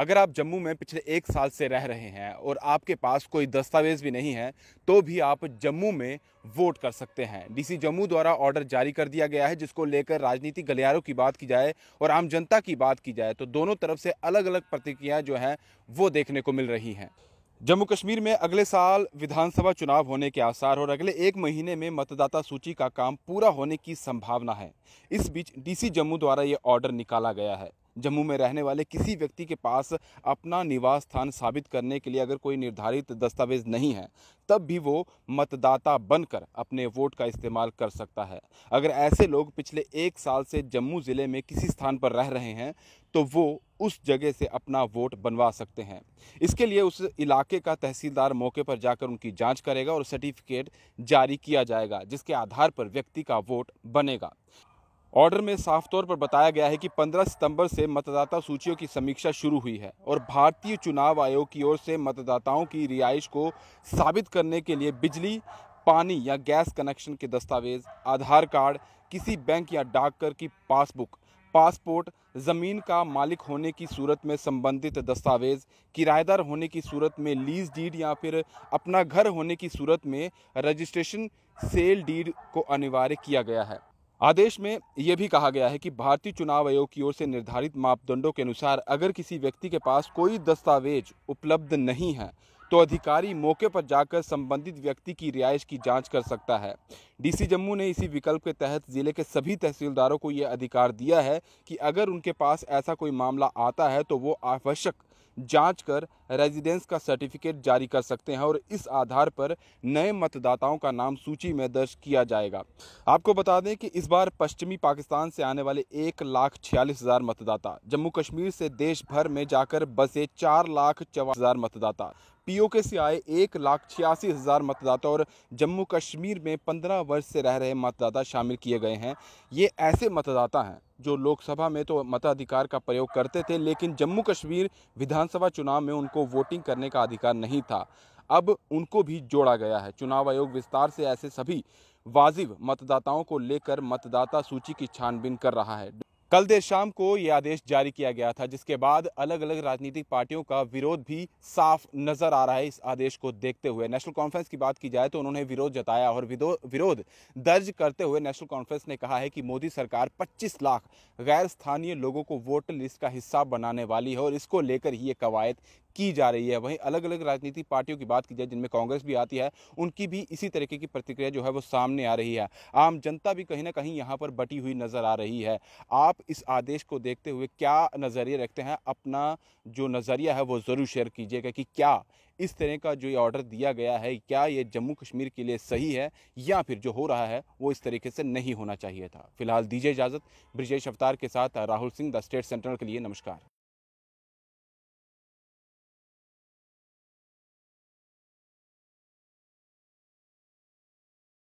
अगर आप जम्मू में पिछले एक साल से रह रहे हैं और आपके पास कोई दस्तावेज भी नहीं है तो भी आप जम्मू में वोट कर सकते हैं डीसी जम्मू द्वारा ऑर्डर जारी कर दिया गया है जिसको लेकर राजनीतिक गलियारों की बात की जाए और आम जनता की बात की जाए तो दोनों तरफ से अलग अलग प्रतिक्रियाएँ जो हैं वो देखने को मिल रही हैं जम्मू कश्मीर में अगले साल विधानसभा चुनाव होने के आसार और अगले एक महीने में मतदाता सूची का काम पूरा होने की संभावना है इस बीच डीसी जम्मू द्वारा ये ऑर्डर निकाला गया है जम्मू में रहने वाले किसी व्यक्ति के पास अपना निवास स्थान साबित करने के लिए अगर कोई निर्धारित दस्तावेज नहीं है तब भी वो मतदाता बनकर अपने वोट का इस्तेमाल कर सकता है अगर ऐसे लोग पिछले एक साल से जम्मू ज़िले में किसी स्थान पर रह रहे हैं तो वो उस जगह से अपना वोट बनवा सकते हैं इसके लिए उस इलाके का तहसीलदार मौके पर जाकर उनकी जांच करेगा और सर्टिफिकेट जारी किया जाएगा जिसके आधार पर व्यक्ति का वोट बनेगा ऑर्डर में साफ तौर पर बताया गया है कि 15 सितंबर से मतदाता सूचियों की समीक्षा शुरू हुई है और भारतीय चुनाव आयोग की ओर से मतदाताओं की रिहाइश को साबित करने के लिए बिजली पानी या गैस कनेक्शन के दस्तावेज आधार कार्ड किसी बैंक या डाकघर की पासबुक पासपोर्ट जमीन का मालिक होने की सूरत में संबंधित दस्तावेज किराएदार होने की सूरत में लीज डीड या फिर अपना घर होने की सूरत में रजिस्ट्रेशन सेल डीड को अनिवार्य किया गया है आदेश में यह भी कहा गया है कि भारतीय चुनाव आयोग की ओर से निर्धारित मापदंडों के अनुसार अगर किसी व्यक्ति के पास कोई दस्तावेज उपलब्ध नहीं है तो अधिकारी मौके पर जाकर संबंधित व्यक्ति की रिहायश की जांच कर सकता है डीसी जम्मू ने इसी विकल्प के तहत ज़िले के सभी तहसीलदारों को यह अधिकार दिया है कि अगर उनके पास ऐसा कोई मामला आता है तो वो आवश्यक जांच कर रेजिडेंस का सर्टिफिकेट जारी कर सकते हैं और इस आधार पर नए मतदाताओं का नाम सूची में दर्ज किया जाएगा आपको बता दें कि इस बार पश्चिमी पाकिस्तान से आने वाले एक लाख छियालीस हज़ार मतदाता जम्मू कश्मीर से देश भर में जाकर बसे चार लाख चौवालीस हज़ार मतदाता पीओके से आए एक लाख छियासी हज़ार मतदाता और जम्मू कश्मीर में पंद्रह वर्ष से रह रहे मतदाता शामिल किए गए हैं ये ऐसे मतदाता हैं जो लोकसभा में तो मताधिकार का प्रयोग करते थे लेकिन जम्मू कश्मीर विधानसभा चुनाव में उनको वोटिंग करने का अधिकार नहीं था अब उनको भी जोड़ा गया है चुनाव आयोग विस्तार से ऐसे सभी वाजिब मतदाताओं को लेकर मतदाता सूची की छानबीन कर रहा है कल देर शाम को ये आदेश जारी किया गया था जिसके बाद अलग अलग राजनीतिक पार्टियों का विरोध भी साफ नजर आ रहा है इस आदेश को देखते हुए नेशनल कॉन्फ्रेंस की बात की जाए तो उन्होंने विरोध जताया और विरोध दर्ज करते हुए नेशनल कॉन्फ्रेंस ने कहा है कि मोदी सरकार 25 लाख गैर स्थानीय लोगों को वोटर लिस्ट का हिस्सा बनाने वाली है और इसको लेकर ही ये कवायद की जा रही है वहीं अलग अलग राजनीतिक पार्टियों की बात की जाए जिनमें कांग्रेस भी आती है उनकी भी इसी तरीके की प्रतिक्रिया जो है वो सामने आ रही है आम जनता भी कहीं ना कहीं यहाँ पर बटी हुई नजर आ रही है आप आप इस आदेश को देखते हुए क्या नज़रिए रखते हैं अपना जो नज़रिया है वो ज़रूर शेयर कीजिएगा कि क्या इस तरह का जो ये ऑर्डर दिया गया है क्या ये जम्मू कश्मीर के लिए सही है या फिर जो हो रहा है वो इस तरीके से नहीं होना चाहिए था फिलहाल दीजिए इजाज़त ब्रिजेश अवतार के साथ Rahul Singh the state central के लिए नमस्कार